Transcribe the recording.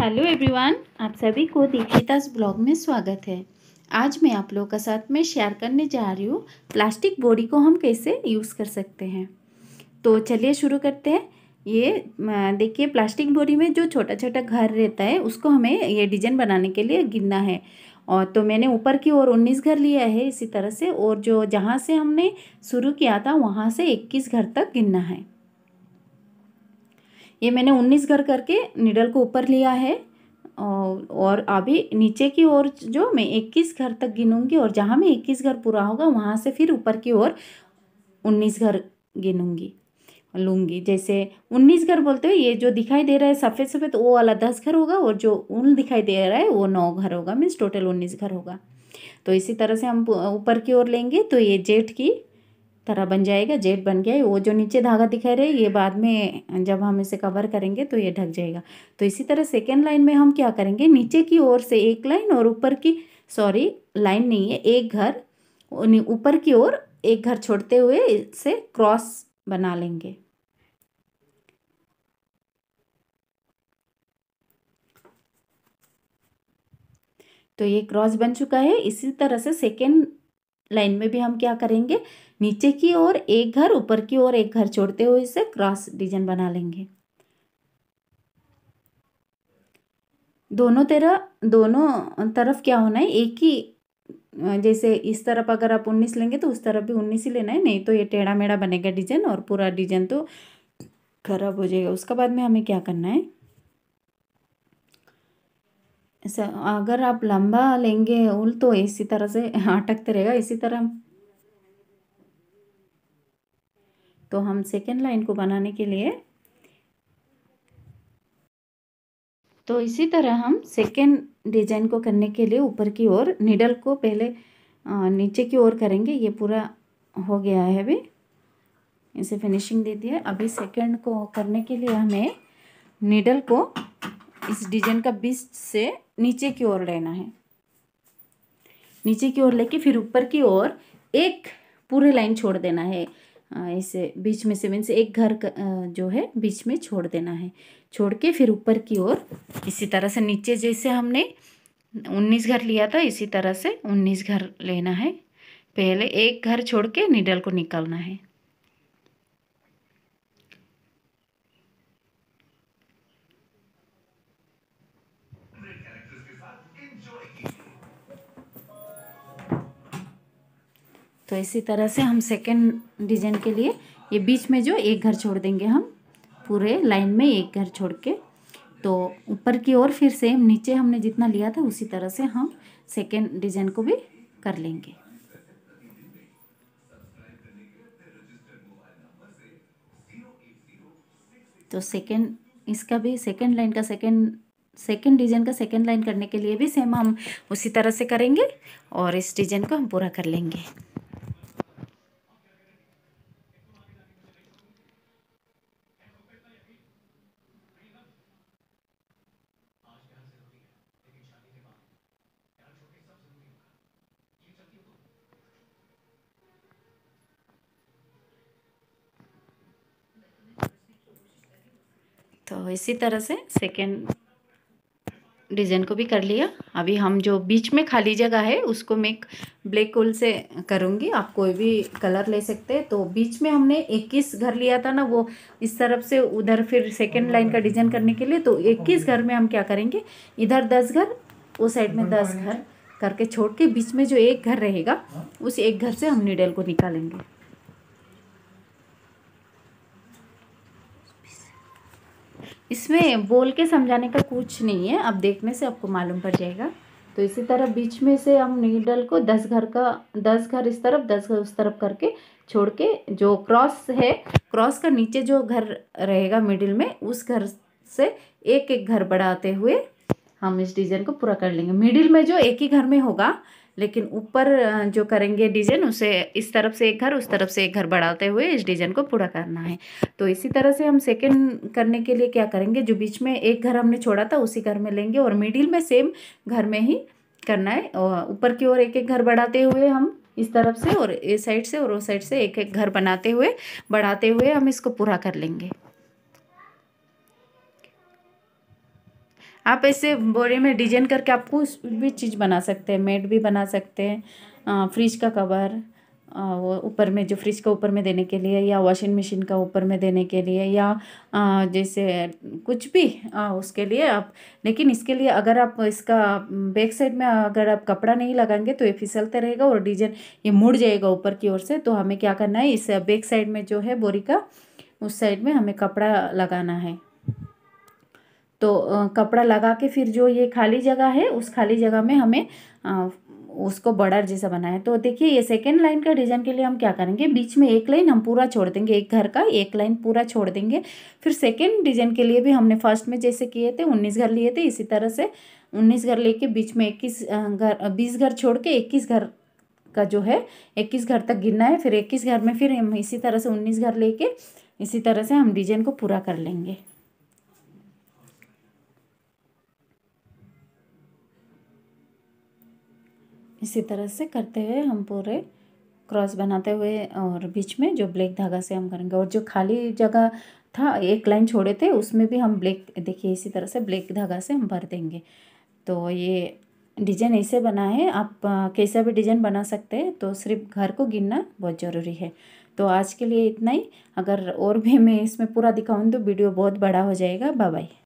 hello everyone आप सभी को दीक्षितास ब्लॉग में स्वागत है आज मैं आप लोगों के साथ में शेयर करने जा रही हूँ प्लास्टिक बॉडी को हम कैसे यूज़ कर सकते हैं तो चलिए शुरू करते हैं ये देखिए प्लास्टिक बॉडी में जो छोटा छोटा घर रहता है उसको हमें ये डिजाइन बनाने के लिए गिनना है और तो मैंने ऊपर की ओर उन्नीस घर लिया है इसी तरह से और जो जहाँ से हमने शुरू किया था वहाँ से इक्कीस घर तक गिनना है ये मैंने उन्नीस घर करके निडल को ऊपर लिया है और अभी नीचे की ओर जो मैं इक्कीस घर तक गिनूंगी और जहाँ मैं इक्कीस घर पूरा होगा वहाँ से फिर ऊपर की ओर उन्नीस घर गिनूंगी लूँगी जैसे उन्नीस घर बोलते हो ये जो दिखाई दे रहा है सफ़ेद सफ़ेद वो वाला दस घर होगा और जो ऊन दिखाई दे रहा है वो नौ घर होगा मीन्स टोटल उन्नीस घर होगा तो इसी तरह से हम ऊपर की ओर लेंगे तो ये जेठ की तरह बन जाएगा जेट बन गया है वो जो नीचे धागा दिखा रहे ये बाद में जब हम इसे कवर करेंगे तो ये ढक जाएगा तो इसी तरह सेकेंड लाइन में हम क्या करेंगे नीचे की ओर से एक लाइन और ऊपर की सॉरी लाइन नहीं है एक घर ऊपर की ओर एक घर छोड़ते हुए इसे क्रॉस बना लेंगे तो ये क्रॉस बन चुका है इसी तरह से सेकेंड लाइन में भी हम क्या करेंगे नीचे की ओर एक घर ऊपर की ओर एक घर छोड़ते हुए इसे क्रॉस डिजाइन बना लेंगे दोनों तरह दोनों तरफ क्या होना है एक ही जैसे इस तरफ अगर आप उन्नीस लेंगे तो उस तरफ भी उन्नीस ही लेना है नहीं तो ये टेढ़ा मेढ़ा बनेगा डिजाइन और पूरा डिजाइन तो खराब हो जाएगा उसके बाद में हमें क्या करना है अगर आप लंबा लेंगे उल तो इसी तरह से अटकते रहेगा इसी तरह तो हम सेकेंड लाइन को बनाने के लिए तो इसी तरह हम सेकेंड डिजाइन को करने के लिए ऊपर की ओर निडल को पहले नीचे की ओर करेंगे ये पूरा हो गया है अभी इसे फिनिशिंग दे दिया अभी सेकेंड को करने के लिए हमें निडल को इस डिजाइन का बीच से नीचे की ओर लेना है नीचे की ओर लेके फिर ऊपर की ओर एक पूरे लाइन छोड़ देना है इसे बीच में से मीन से एक घर जो है बीच में छोड़ देना है छोड़ के फिर ऊपर की ओर इसी तरह से नीचे जैसे हमने उन्नीस घर लिया था इसी तरह से उन्नीस घर लेना है पहले एक घर छोड़ के निडल को निकालना है तो इसी तरह से हम सेकेंड डिजाइन के लिए ये बीच में जो एक घर छोड़ देंगे हम पूरे लाइन में एक घर छोड़ के तो ऊपर की ओर फिर सेम नीचे हमने जितना लिया था उसी तरह से हम सेकेंड डिजाइन को भी कर लेंगे तो सेकेंड इसका भी सेकेंड लाइन का सेकेंड सेकेंड डिजाइन का सेकेंड लाइन करने के लिए भी सेम हम उसी तरह से करेंगे और इस डिजाइन को हम पूरा कर लेंगे तो इसी तरह से सेकेंड डिज़ाइन को भी कर लिया अभी हम जो बीच में खाली जगह है उसको मैं एक ब्लैक होल से करूँगी आप कोई भी कलर ले सकते हैं तो बीच में हमने इक्कीस घर लिया था ना वो इस तरफ से उधर फिर सेकेंड लाइन का डिज़ाइन करने के लिए तो इक्कीस घर में हम क्या करेंगे इधर दस घर वो साइड में दस घर करके छोड़ के बीच में जो एक घर रहेगा उस एक घर से हम निडल को निकालेंगे इसमें बोल के समझाने का कुछ नहीं है अब देखने से आपको मालूम पड़ जाएगा तो इसी तरह बीच में से हम नीडल को दस घर का दस घर इस तरफ दस घर उस तरफ करके छोड़ के जो क्रॉस है क्रॉस का नीचे जो घर रहेगा मिडिल में उस घर से एक एक घर बढ़ाते हुए हम इस डिज़ाइन को पूरा कर लेंगे मिडिल में जो एक ही घर में होगा लेकिन ऊपर जो करेंगे डिजाइन उसे इस तरफ से एक घर उस तरफ से एक घर बढ़ाते हुए इस डिजाइन को पूरा करना है तो इसी तरह से हम सेकेंड करने के लिए क्या करेंगे जो बीच में एक घर हमने छोड़ा था उसी घर में लेंगे और मिडिल में सेम घर में ही करना है ऊपर की ओर एक एक घर बढ़ाते हुए हम इस तरफ से और इस साइड से और उस साइड से एक एक घर बनाते हुए बढ़ाते हुए हम इसको पूरा कर लेंगे आप ऐसे बोरे में डिजाइन करके आप कुछ भी चीज़ बना सकते हैं मेट भी बना सकते हैं फ्रिज का कवर वो ऊपर में जो फ्रिज का ऊपर में देने के लिए या वॉशिंग मशीन का ऊपर में देने के लिए या जैसे कुछ भी उसके लिए आप लेकिन इसके लिए अगर आप इसका बैक साइड में अगर आप कपड़ा नहीं लगाएंगे तो ये फिसलते रहेगा और डिजाइन ये मुड़ जाएगा ऊपर की ओर से तो हमें क्या करना है इस बैक साइड में जो है बोरी का उस साइड में हमें कपड़ा लगाना है तो कपड़ा लगा के फिर जो ये खाली जगह है उस खाली जगह में हमें उसको बॉर्डर जैसा बनाया तो देखिए ये सेकेंड लाइन का डिजाइन के लिए हम क्या करेंगे बीच में एक लाइन हम पूरा छोड़ देंगे एक घर का एक लाइन पूरा छोड़ देंगे फिर सेकेंड डिजाइन के लिए भी हमने फर्स्ट में जैसे किए थे उन्नीस घर लिए थे इसी तरह से उन्नीस घर लेके बीच में इक्कीस घर बीस घर छोड़ के इक्कीस घर का जो है इक्कीस घर तक गिनना है फिर इक्कीस घर में फिर हम इसी तरह से उन्नीस घर लेके इसी तरह से हम डिजाइन को पूरा कर लेंगे इसी तरह से करते हुए हम पूरे क्रॉस बनाते हुए और बीच में जो ब्लैक धागा से हम करेंगे और जो खाली जगह था एक लाइन छोड़े थे उसमें भी हम ब्लैक देखिए इसी तरह से ब्लैक धागा से हम भर देंगे तो ये डिजाइन ऐसे बना है आप कैसा भी डिजाइन बना सकते हैं तो सिर्फ घर को गिनना बहुत ज़रूरी है तो आज के लिए इतना ही अगर और भी मैं इसमें पूरा दिखाऊँ तो वीडियो बहुत बड़ा हो जाएगा बाय बाय